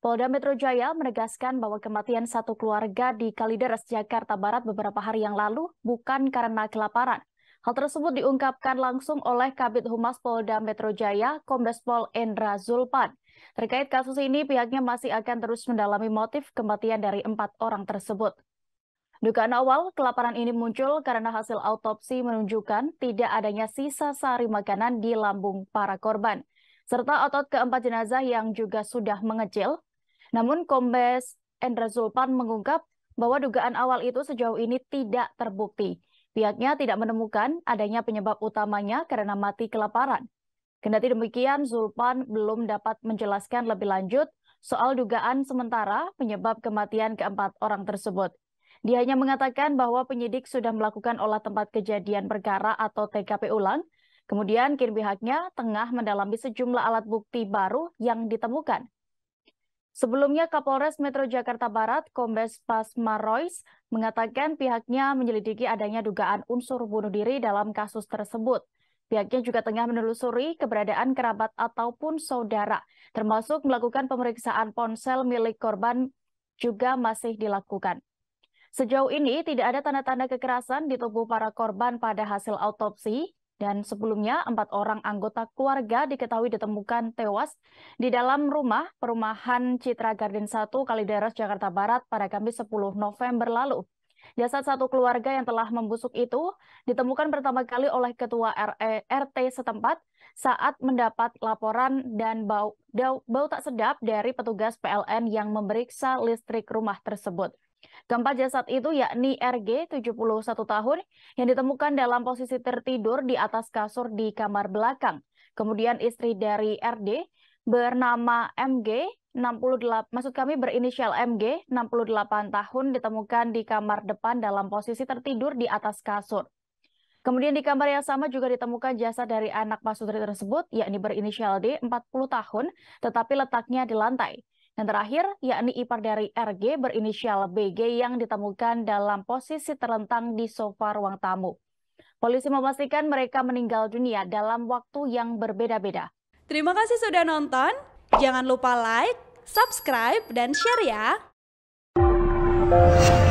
Polda Metro Jaya menegaskan bahwa kematian satu keluarga di Kalideres, Jakarta Barat beberapa hari yang lalu bukan karena kelaparan. Hal tersebut diungkapkan langsung oleh Kabit Humas Polda Metro Jaya, Kombes Pol Endra Zulpan. Terkait kasus ini, pihaknya masih akan terus mendalami motif kematian dari empat orang tersebut. Dugaan awal, kelaparan ini muncul karena hasil autopsi menunjukkan tidak adanya sisa sari makanan di lambung para korban serta otot keempat jenazah yang juga sudah mengecil namun Kombes Endra Zulpan mengungkap bahwa dugaan awal itu sejauh ini tidak terbukti. Pihaknya tidak menemukan adanya penyebab utamanya karena mati kelaparan. Kendati demikian, Zulpan belum dapat menjelaskan lebih lanjut soal dugaan sementara penyebab kematian keempat orang tersebut. Dia hanya mengatakan bahwa penyidik sudah melakukan olah tempat kejadian perkara atau TKP ulang. Kemudian kini pihaknya tengah mendalami sejumlah alat bukti baru yang ditemukan. Sebelumnya Kapolres Metro Jakarta Barat, Kombes Pasma Royce, mengatakan pihaknya menyelidiki adanya dugaan unsur bunuh diri dalam kasus tersebut. Pihaknya juga tengah menelusuri keberadaan kerabat ataupun saudara, termasuk melakukan pemeriksaan ponsel milik korban juga masih dilakukan. Sejauh ini tidak ada tanda-tanda kekerasan di tubuh para korban pada hasil autopsi, dan sebelumnya, empat orang anggota keluarga diketahui ditemukan tewas di dalam rumah perumahan Citra Garden 1, Kalideres, Jakarta Barat pada Kamis 10 November lalu. Jasad satu keluarga yang telah membusuk itu ditemukan pertama kali oleh ketua RT e, setempat saat mendapat laporan dan bau, bau tak sedap dari petugas PLN yang memeriksa listrik rumah tersebut. Keempat jasad itu yakni RG 71 tahun yang ditemukan dalam posisi tertidur di atas kasur di kamar belakang. Kemudian istri dari RD bernama MG 68 maksud kami berinisial MG 68 tahun ditemukan di kamar depan dalam posisi tertidur di atas kasur. Kemudian di kamar yang sama juga ditemukan jasad dari anak pasutri tersebut, yakni berinisial D, 40 tahun, tetapi letaknya di lantai. Dan terakhir, yakni ipar dari RG berinisial BG yang ditemukan dalam posisi terlentang di sofa ruang tamu. Polisi memastikan mereka meninggal dunia dalam waktu yang berbeda-beda. Terima kasih sudah nonton. Jangan lupa like, subscribe, dan share ya.